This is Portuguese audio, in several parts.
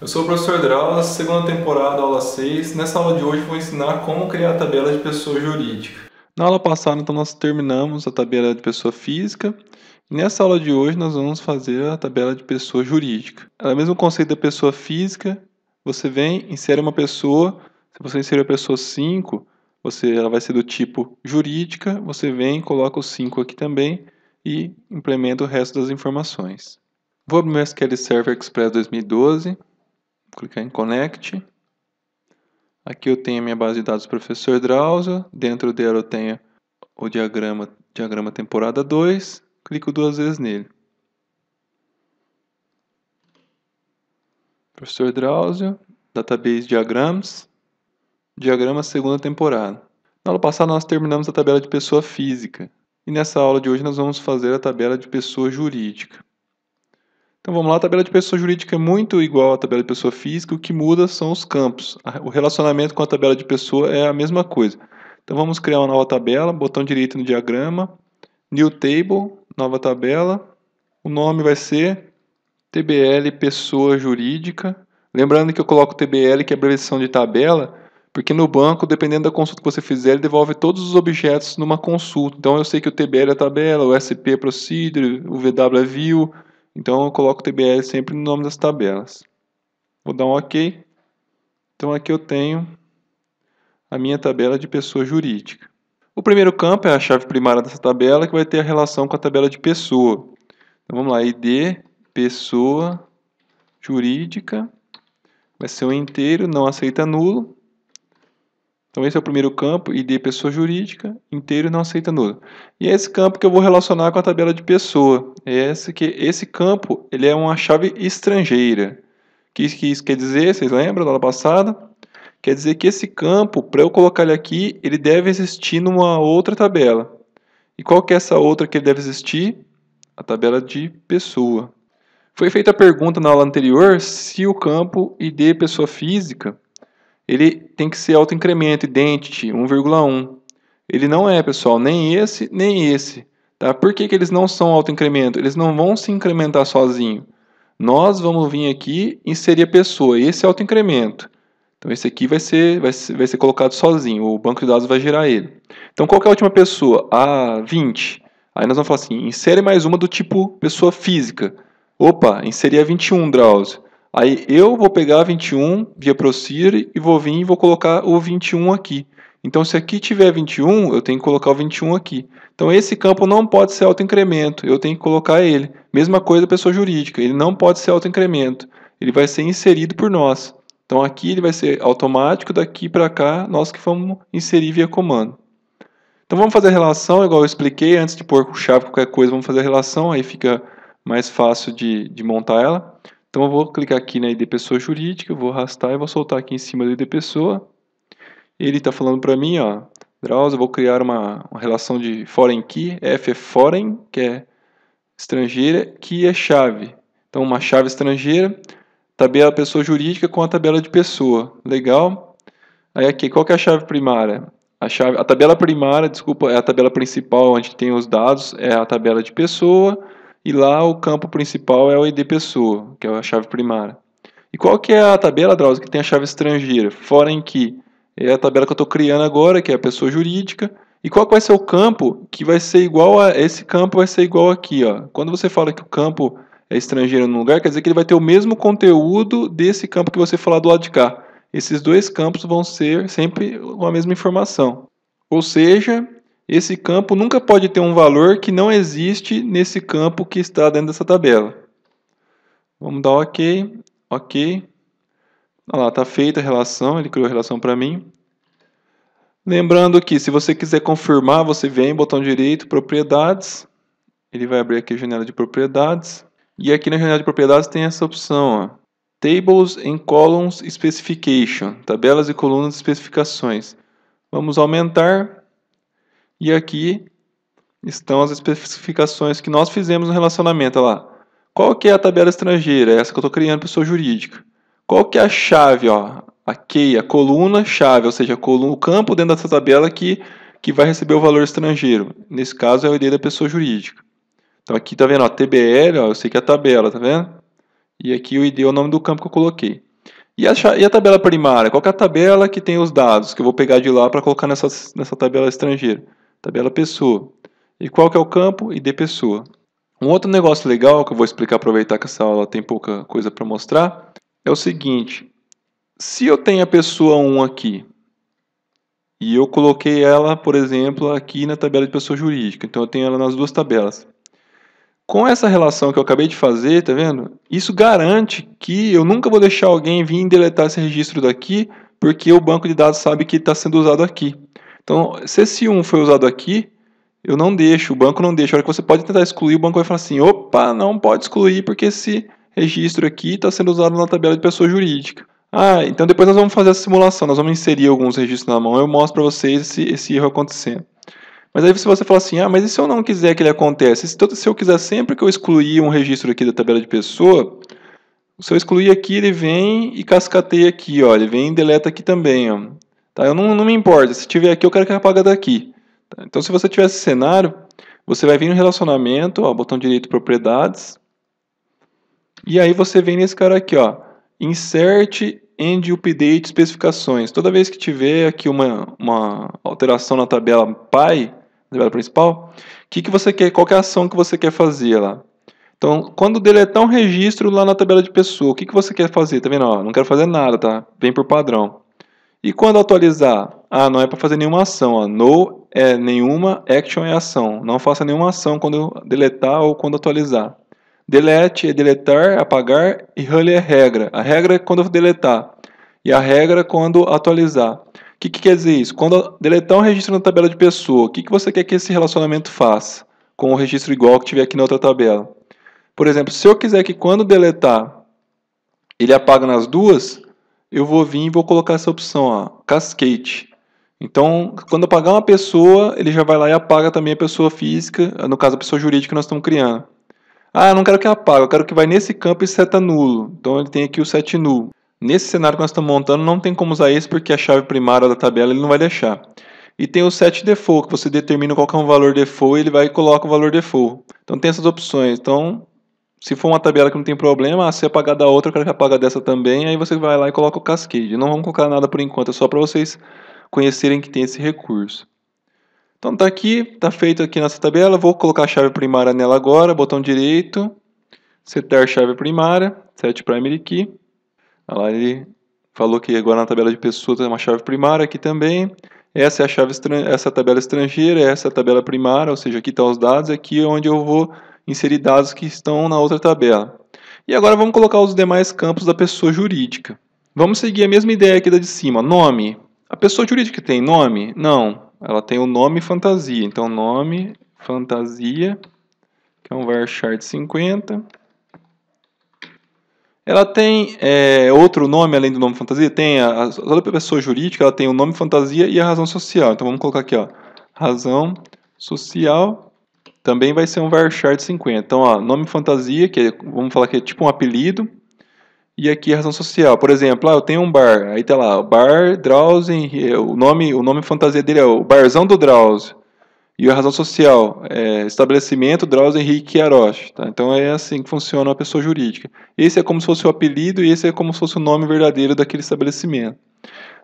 Eu sou o professor Draula, segunda temporada, aula 6. Nessa aula de hoje vou ensinar como criar a tabela de pessoa jurídica. Na aula passada, então, nós terminamos a tabela de pessoa física. Nessa aula de hoje, nós vamos fazer a tabela de pessoa jurídica. É o mesmo conceito da pessoa física. Você vem, insere uma pessoa. Se você inserir a pessoa 5, você, ela vai ser do tipo jurídica. Você vem, coloca o 5 aqui também e implementa o resto das informações. Vou abrir o SQL Server Express 2012. Vou clicar em Connect. Aqui eu tenho a minha base de dados professor Drauzio. Dentro dela eu tenho o diagrama, diagrama temporada 2. Clico duas vezes nele. Professor Drauzio, Database Diagrams, Diagrama segunda temporada. Na aula passada nós terminamos a tabela de pessoa física. E nessa aula de hoje nós vamos fazer a tabela de pessoa jurídica. Então vamos lá, a tabela de pessoa jurídica é muito igual à tabela de pessoa física, o que muda são os campos. O relacionamento com a tabela de pessoa é a mesma coisa. Então vamos criar uma nova tabela, botão direito no diagrama, New Table, nova tabela. O nome vai ser TBL Pessoa Jurídica. Lembrando que eu coloco TBL, que é abreviação de tabela, porque no banco, dependendo da consulta que você fizer, ele devolve todos os objetos numa consulta. Então eu sei que o TBL é tabela, o SP é procedure, o VW é view então eu coloco o TBL sempre no nome das tabelas. Vou dar um OK. Então aqui eu tenho a minha tabela de pessoa jurídica. O primeiro campo é a chave primária dessa tabela, que vai ter a relação com a tabela de pessoa. Então vamos lá, ID, pessoa, jurídica, vai ser um inteiro, não aceita nulo. Então esse é o primeiro campo, ID pessoa jurídica, inteiro não aceita nulo. E é esse campo que eu vou relacionar com a tabela de pessoa. É esse, que, esse campo ele é uma chave estrangeira. O que, que isso quer dizer? Vocês lembram da aula passada? Quer dizer que esse campo, para eu colocar ele aqui, ele deve existir numa outra tabela. E qual que é essa outra que ele deve existir? A tabela de pessoa. Foi feita a pergunta na aula anterior se o campo ID pessoa física ele tem que ser autoincremento, identity, 1,1. Ele não é, pessoal, nem esse, nem esse. Tá? Por que, que eles não são autoincremento? Eles não vão se incrementar sozinho. Nós vamos vir aqui e inserir a pessoa. Esse é autoincremento. Então esse aqui vai ser, vai, ser, vai ser colocado sozinho. O banco de dados vai gerar ele. Então qual é a última pessoa? A 20. Aí nós vamos falar assim, insere mais uma do tipo pessoa física. Opa, inserir a 21, Drauzio. Aí eu vou pegar 21 via Procir e vou vir e vou colocar o 21 aqui. Então, se aqui tiver 21, eu tenho que colocar o 21 aqui. Então, esse campo não pode ser autoincremento, eu tenho que colocar ele. Mesma coisa da pessoa jurídica, ele não pode ser autoincremento. Ele vai ser inserido por nós. Então, aqui ele vai ser automático, daqui para cá, nós que vamos inserir via comando. Então, vamos fazer a relação, igual eu expliquei, antes de pôr chave qualquer coisa, vamos fazer a relação, aí fica mais fácil de, de montar ela. Então eu vou clicar aqui na ID pessoa jurídica, vou arrastar e vou soltar aqui em cima da ID pessoa. Ele está falando para mim, ó, Drauzio, eu vou criar uma, uma, relação de foreign key, F é foreign, que é estrangeira, key é chave. Então uma chave estrangeira, tabela pessoa jurídica com a tabela de pessoa. Legal? Aí aqui, qual que é a chave primária? A, chave, a tabela primária, desculpa, é a tabela principal onde tem os dados, é a tabela de pessoa e lá o campo principal é o ID pessoa, que é a chave primária. E qual que é a tabela, Drauzio, que tem a chave estrangeira? Fora em que é a tabela que eu estou criando agora, que é a pessoa jurídica. E qual vai ser o campo que vai ser igual a esse campo vai ser igual aqui, ó. Quando você fala que o campo é estrangeiro no lugar, quer dizer que ele vai ter o mesmo conteúdo desse campo que você falar do lado de cá. Esses dois campos vão ser sempre a mesma informação. Ou seja, esse campo nunca pode ter um valor que não existe nesse campo que está dentro dessa tabela. Vamos dar OK, OK. Olha lá, está feita a relação, ele criou a relação para mim. Lembrando que se você quiser confirmar, você vem, botão direito, propriedades. Ele vai abrir aqui a janela de propriedades. E aqui na janela de propriedades tem essa opção, ó, Tables and Columns Specification, tabelas e colunas de especificações. Vamos aumentar, e aqui estão as especificações que nós fizemos no relacionamento. Olha lá. Qual que é a tabela estrangeira? Essa que eu estou criando pessoa jurídica. Qual que é a chave? Ó? A key, a coluna chave, ou seja, coluna, o campo dentro dessa tabela que, que vai receber o valor estrangeiro. Nesse caso é o ID da pessoa jurídica. Então aqui tá vendo, TBL, ó, eu sei que é a tabela, tá vendo? E aqui o ID é o nome do campo que eu coloquei. E a, e a tabela primária? Qual é a tabela que tem os dados que eu vou pegar de lá para colocar nessa, nessa tabela estrangeira? tabela pessoa. E qual que é o campo? ID pessoa. Um outro negócio legal que eu vou explicar, aproveitar que essa aula tem pouca coisa para mostrar, é o seguinte. Se eu tenho a pessoa 1 aqui, e eu coloquei ela, por exemplo, aqui na tabela de pessoa jurídica, então eu tenho ela nas duas tabelas. Com essa relação que eu acabei de fazer, tá vendo? Isso garante que eu nunca vou deixar alguém vir deletar esse registro daqui, porque o banco de dados sabe que está sendo usado aqui. Então, se esse 1 foi usado aqui, eu não deixo, o banco não deixa. A hora que você pode tentar excluir, o banco vai falar assim: opa, não pode excluir porque esse registro aqui está sendo usado na tabela de pessoa jurídica. Ah, então depois nós vamos fazer a simulação, nós vamos inserir alguns registros na mão, eu mostro para vocês esse, esse, erro acontecendo. Mas aí se você falar assim, ah, mas e se eu não quiser que ele aconteça? Se, se eu quiser sempre que eu excluir um registro aqui da tabela de pessoa, se eu excluir aqui, ele vem e cascateia aqui, ó, ele vem e deleta aqui também. Ó. Tá? Eu não, não me importo. Se tiver aqui, eu quero que ela daqui. Tá? Então, se você tiver esse cenário, você vai vir no relacionamento, ó, botão direito propriedades. E aí você vem nesse cara aqui, ó, insert and update especificações. Toda vez que tiver aqui uma, uma alteração na tabela pai, tabela principal, que que você quer, qual que é a ação que você quer fazer lá? Então, quando deletar um registro lá na tabela de pessoa, o que, que você quer fazer? Tá vendo? Ó, não quero fazer nada, tá? Vem por padrão. E quando atualizar? Ah, não é para fazer nenhuma ação. Ó. No é nenhuma, action é ação. Não faça nenhuma ação quando deletar ou quando atualizar. Delete é deletar, apagar e rally é regra. A regra é quando deletar e a regra é quando atualizar. O que, que quer dizer isso? Quando deletar um registro na tabela de pessoa, o que, que você quer que esse relacionamento faça com o registro igual que tiver aqui na outra tabela? Por exemplo, se eu quiser que quando deletar ele apaga nas duas, eu vou vir e vou colocar essa opção, ó, cascade. Então, quando apagar uma pessoa, ele já vai lá e apaga também a pessoa física, no caso a pessoa jurídica que nós estamos criando. Ah, não quero que apague, eu quero que vai nesse campo e seta nulo. Então ele tem aqui o set nulo. Nesse cenário que nós estamos montando, não tem como usar esse, porque a chave primária da tabela ele não vai deixar. E tem o set default, que você determina qual é um valor default e ele vai e coloca o valor default. Então tem essas opções. Então se for uma tabela que não tem problema, se apagar da outra, eu quero que apaga dessa também, aí você vai lá e coloca o cascade. Não vamos colocar nada por enquanto, é só para vocês conhecerem que tem esse recurso. Então tá aqui, tá feito aqui nessa tabela, vou colocar a chave primária nela agora, botão direito, setar chave primária, set primary key. Olha lá, ele falou que agora na tabela de pessoa tem uma chave primária aqui também. Essa é a chave essa é a tabela estrangeira, essa é a tabela primária, ou seja, aqui estão tá os dados, aqui é onde eu vou inserir dados que estão na outra tabela. E agora vamos colocar os demais campos da pessoa jurídica. Vamos seguir a mesma ideia aqui da de cima. Nome. A pessoa jurídica tem nome? Não. Ela tem o nome fantasia. Então, nome fantasia, que é um varchart de 50. Ela tem é, outro nome além do nome fantasia? Tem a, a, pessoa jurídica, ela tem o nome fantasia e a razão social. Então, vamos colocar aqui, ó, razão social também vai ser um varchar de 50. Então, ó, nome fantasia, que é, vamos falar que é tipo um apelido, e aqui a razão social. Por exemplo, lá ah, eu tenho um bar, aí tá lá, bar Drausen, é, o nome, o nome fantasia dele é o Barzão do Drauzio. E a razão social é estabelecimento Drauzio Henrique Aroche. Tá? Então é assim que funciona a pessoa jurídica. Esse é como se fosse o apelido e esse é como se fosse o nome verdadeiro daquele estabelecimento.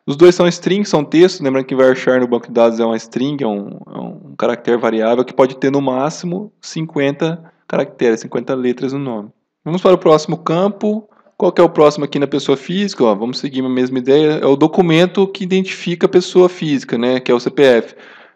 Os dois são string, são textos. Lembrando que varchar no banco de dados é uma string, é um, é um um caractere variável que pode ter no máximo 50 caracteres, 50 letras no nome. Vamos para o próximo campo. Qual é o próximo aqui na pessoa física? Ó, vamos seguir a mesma ideia. É o documento que identifica a pessoa física, né, que é o CPF.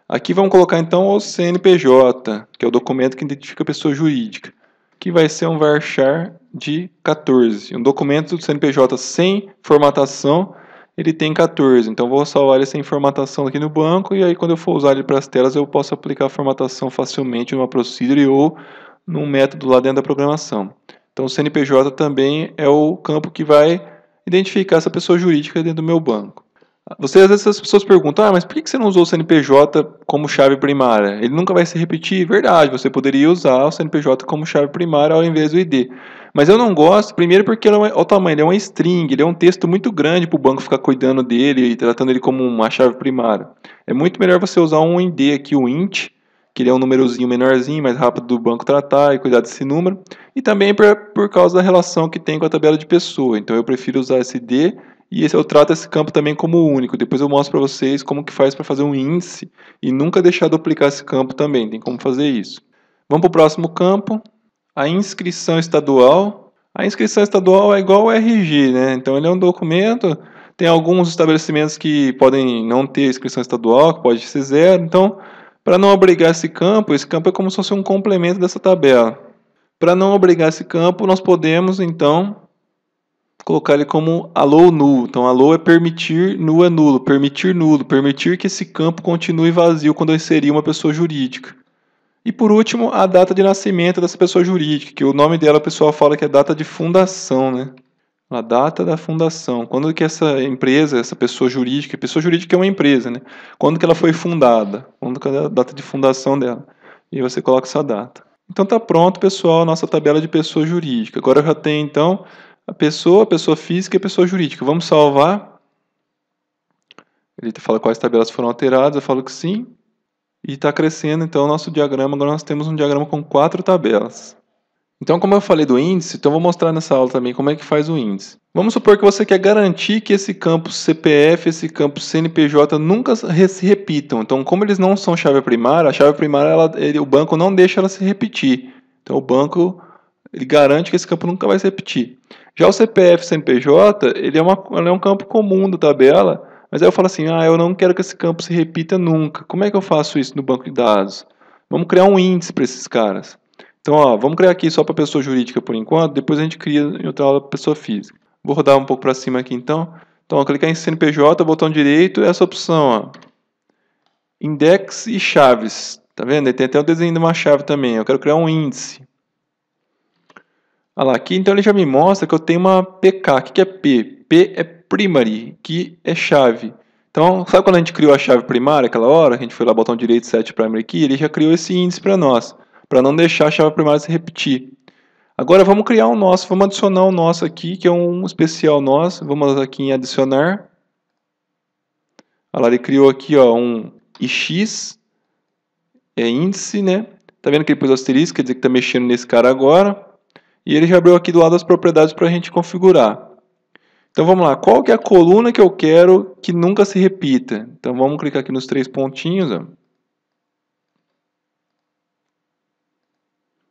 Aqui vamos colocar então o CNPJ, que é o documento que identifica a pessoa jurídica, que vai ser um varchar de 14, um documento do CNPJ sem formatação ele tem 14. Então vou salvar essa formatação aqui no banco e aí quando eu for usar ele para as telas eu posso aplicar a formatação facilmente numa procedure ou num método lá dentro da programação. Então o CNPJ também é o campo que vai identificar essa pessoa jurídica dentro do meu banco. Você às vezes as pessoas perguntam: "Ah, mas por que você não usou o CNPJ como chave primária? Ele nunca vai se repetir". Verdade, você poderia usar o CNPJ como chave primária ao invés do ID. Mas eu não gosto, primeiro porque ele é, o tamanho, ele é uma string, ele é um texto muito grande para o banco ficar cuidando dele e tratando ele como uma chave primária. É muito melhor você usar um ID aqui, o int, que ele é um númerozinho menorzinho, mais rápido do banco tratar e cuidar desse número. E também pra, por causa da relação que tem com a tabela de pessoa. Então eu prefiro usar esse ID. E esse, eu trato esse campo também como único. Depois eu mostro para vocês como que faz para fazer um índice e nunca deixar duplicar esse campo também. Tem como fazer isso. Vamos para o próximo campo. A inscrição estadual. A inscrição estadual é igual ao RG, né? Então ele é um documento. Tem alguns estabelecimentos que podem não ter inscrição estadual, que pode ser zero. Então, para não obrigar esse campo, esse campo é como se fosse um complemento dessa tabela. Para não obrigar esse campo, nós podemos então colocar ele como allow null. Então, allow é permitir, null é nulo, permitir nulo, permitir que esse campo continue vazio quando eu inserir uma pessoa jurídica. E por último, a data de nascimento dessa pessoa jurídica, que o nome dela o pessoal fala que é data de fundação, né? A data da fundação. Quando que essa empresa, essa pessoa jurídica, pessoa jurídica é uma empresa, né? Quando que ela foi fundada? Quando que é a data de fundação dela? E você coloca essa data. Então tá pronto, pessoal, nossa tabela de pessoa jurídica. Agora eu já tenho então a pessoa, a pessoa física e a pessoa jurídica. Vamos salvar. Ele fala quais tabelas foram alteradas, eu falo que sim. E está crescendo, então, o nosso diagrama. Agora nós temos um diagrama com quatro tabelas. Então, como eu falei do índice, então vou mostrar nessa aula também como é que faz o índice. Vamos supor que você quer garantir que esse campo CPF, esse campo CNPJ nunca se repitam. Então, como eles não são chave primária, a chave primária ela, ele, o banco não deixa ela se repetir. Então, o banco ele garante que esse campo nunca vai se repetir. Já o CPF CNPJ, ele é, uma, ele é um campo comum da tabela, mas aí eu falo assim, ah, eu não quero que esse campo se repita nunca. Como é que eu faço isso no banco de dados? Vamos criar um índice para esses caras. Então, ó, vamos criar aqui só para pessoa jurídica por enquanto, depois a gente cria em outra aula para pessoa física. Vou rodar um pouco para cima aqui então. Então, ó, clicar em CNPJ, botão direito, é essa opção, ó. Index e chaves. Tá vendo? Tem até o desenho de uma chave também. Eu quero criar um índice. Olha lá, aqui então ele já me mostra que eu tenho uma PK. O que é P? P é primary, que é chave. Então, sabe quando a gente criou a chave primária aquela hora? A gente foi lá botão direito set primary key, ele já criou esse índice para nós, para não deixar a chave primária se repetir. Agora vamos criar um nosso, vamos adicionar um nosso aqui, que é um especial nosso. Vamos aqui em adicionar. Olha lá, ele criou aqui ó, um ix, é índice, né? Tá vendo que ele pôs asterisco, quer dizer que tá mexendo nesse cara agora. E ele já abriu aqui do lado as propriedades para a gente configurar. Então vamos lá, qual que é a coluna que eu quero que nunca se repita? Então vamos clicar aqui nos três pontinhos. Ó.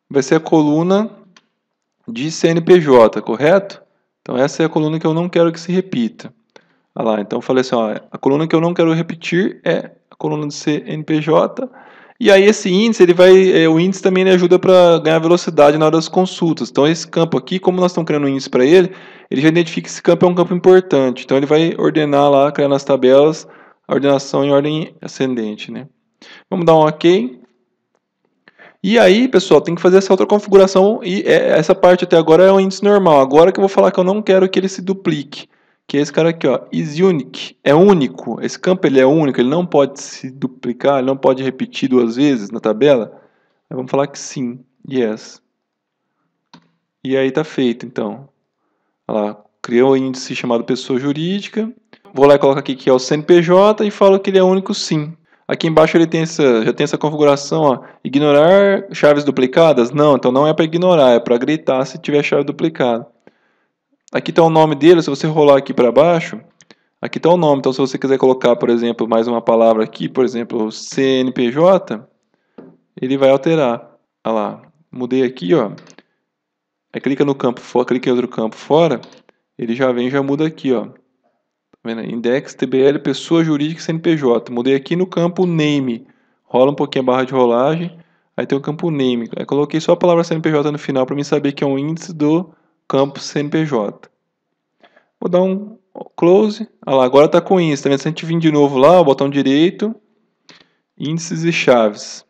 Vai ser a coluna de CNPJ, correto? Então essa é a coluna que eu não quero que se repita. Ah lá, então eu falei assim, ó, a coluna que eu não quero repetir é a coluna de CNPJ e aí esse índice, ele vai, é, o índice também ele ajuda para ganhar velocidade na hora das consultas. Então esse campo aqui, como nós estamos criando um índice para ele, ele já identifica que esse campo é um campo importante. Então ele vai ordenar lá, criando as tabelas, a ordenação em ordem ascendente, né? Vamos dar um OK. E aí, pessoal, tem que fazer essa outra configuração e eh, essa parte até agora é um índice normal. Agora que eu vou falar que eu não quero que ele se duplique que é esse cara aqui, ó, is unique, é único. Esse campo ele é único, ele não pode se duplicar, ele não pode repetir duas vezes na tabela. Aí vamos falar que sim, yes. E aí tá feito, então. Olha lá, criou um índice chamado pessoa jurídica. Vou lá e coloco aqui que é o CNPJ e falo que ele é único sim. Aqui embaixo ele tem essa, já tem essa configuração, ó, ignorar chaves duplicadas? Não, então não é para ignorar, é para gritar se tiver chave duplicada. Aqui está o nome dele, se você rolar aqui para baixo, aqui está o nome. Então, se você quiser colocar, por exemplo, mais uma palavra aqui, por exemplo, CNPJ, ele vai alterar. Olha lá, mudei aqui, ó. Aí clica no campo fora, clica em outro campo fora, ele já vem já muda aqui, ó. Tá vendo? Index TBL pessoa jurídica CNPJ. Mudei aqui no campo name. Rola um pouquinho a barra de rolagem. Aí tem o campo name. Aí coloquei só a palavra CNPJ no final para mim saber que é um índice do campo CNPJ. Vou dar um close. Ah, lá, agora está com índice. Tá vendo? Se a gente vir de novo lá, o botão direito, índices e chaves.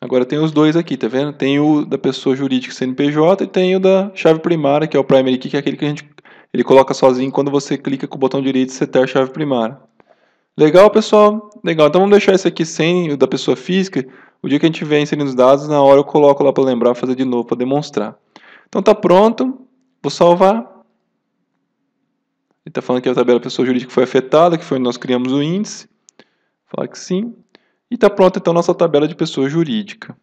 Agora tem os dois aqui, tá vendo? Tem o da pessoa jurídica CNPJ e tem o da chave primária, que é o primary key, que é aquele que a gente ele coloca sozinho quando você clica com o botão direito setar a chave primária. Legal, pessoal? Legal. Então vamos deixar esse aqui sem o da pessoa física. O dia que a gente vem inserindo os dados, na hora eu coloco lá para lembrar, fazer de novo para demonstrar. Então tá pronto. Vou salvar. Ele está falando que a tabela pessoa jurídica foi afetada, que foi onde nós criamos o índice. Vou falar que sim. E está pronta então nossa tabela de pessoa jurídica.